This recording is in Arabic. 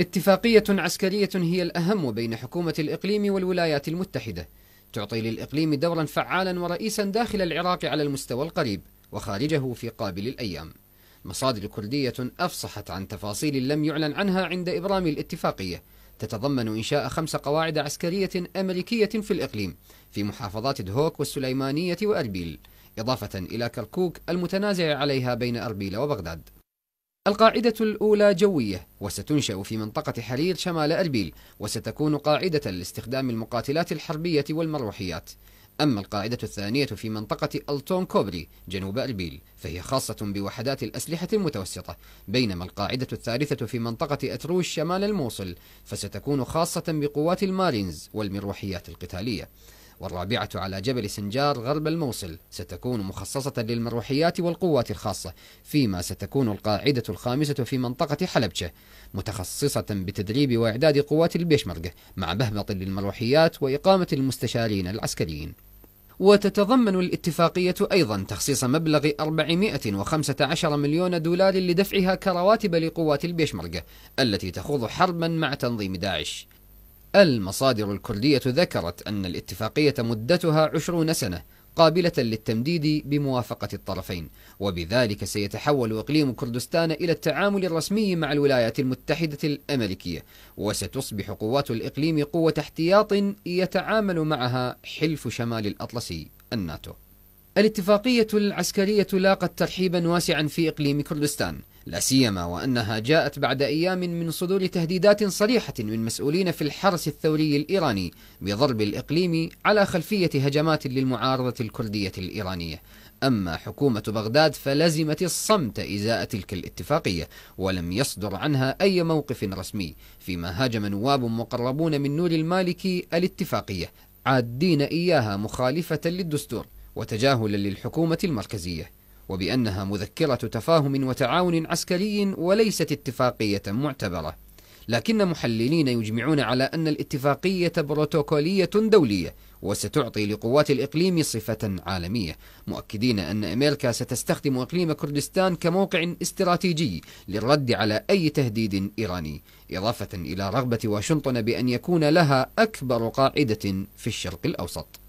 اتفاقية عسكرية هي الأهم بين حكومة الإقليم والولايات المتحدة تعطي للإقليم دورا فعالا ورئيسا داخل العراق على المستوى القريب وخارجه في قابل الأيام مصادر كردية أفصحت عن تفاصيل لم يعلن عنها عند إبرام الاتفاقية تتضمن إنشاء خمس قواعد عسكرية أمريكية في الإقليم في محافظات دهوك والسليمانية وأربيل إضافة إلى كركوك المتنازع عليها بين أربيل وبغداد القاعدة الأولى جوية وستنشأ في منطقة حرير شمال أربيل وستكون قاعدة لاستخدام المقاتلات الحربية والمروحيات أما القاعدة الثانية في منطقة ألتون كوبري جنوب أربيل فهي خاصة بوحدات الأسلحة المتوسطة بينما القاعدة الثالثة في منطقة أتروش شمال الموصل فستكون خاصة بقوات المارينز والمروحيات القتالية والرابعة على جبل سنجار غرب الموصل ستكون مخصصة للمروحيات والقوات الخاصة فيما ستكون القاعدة الخامسة في منطقة حلبشة متخصصة بتدريب وإعداد قوات البيشمركة مع بهبط للمروحيات وإقامة المستشارين العسكريين وتتضمن الاتفاقية أيضا تخصيص مبلغ 415 مليون دولار لدفعها كرواتب لقوات البيشمركة التي تخوض حربا مع تنظيم داعش المصادر الكردية ذكرت أن الاتفاقية مدتها عشرون سنة قابلة للتمديد بموافقة الطرفين وبذلك سيتحول إقليم كردستان إلى التعامل الرسمي مع الولايات المتحدة الأمريكية وستصبح قوات الإقليم قوة احتياط يتعامل معها حلف شمال الأطلسي الناتو الاتفاقية العسكرية لاقت ترحيبا واسعا في إقليم كردستان لا سيما وأنها جاءت بعد أيام من صدور تهديدات صريحة من مسؤولين في الحرس الثوري الإيراني بضرب الإقليم على خلفية هجمات للمعارضة الكردية الإيرانية أما حكومة بغداد فلزمت الصمت إزاء تلك الاتفاقية ولم يصدر عنها أي موقف رسمي فيما هاجم نواب مقربون من نور المالكي الاتفاقية عادين إياها مخالفة للدستور وتجاهلا للحكومة المركزية وبأنها مذكرة تفاهم وتعاون عسكري وليست اتفاقية معتبرة لكن محللين يجمعون على أن الاتفاقية بروتوكولية دولية وستعطي لقوات الإقليم صفة عالمية مؤكدين أن أمريكا ستستخدم إقليم كردستان كموقع استراتيجي للرد على أي تهديد إيراني إضافة إلى رغبة واشنطن بأن يكون لها أكبر قاعدة في الشرق الأوسط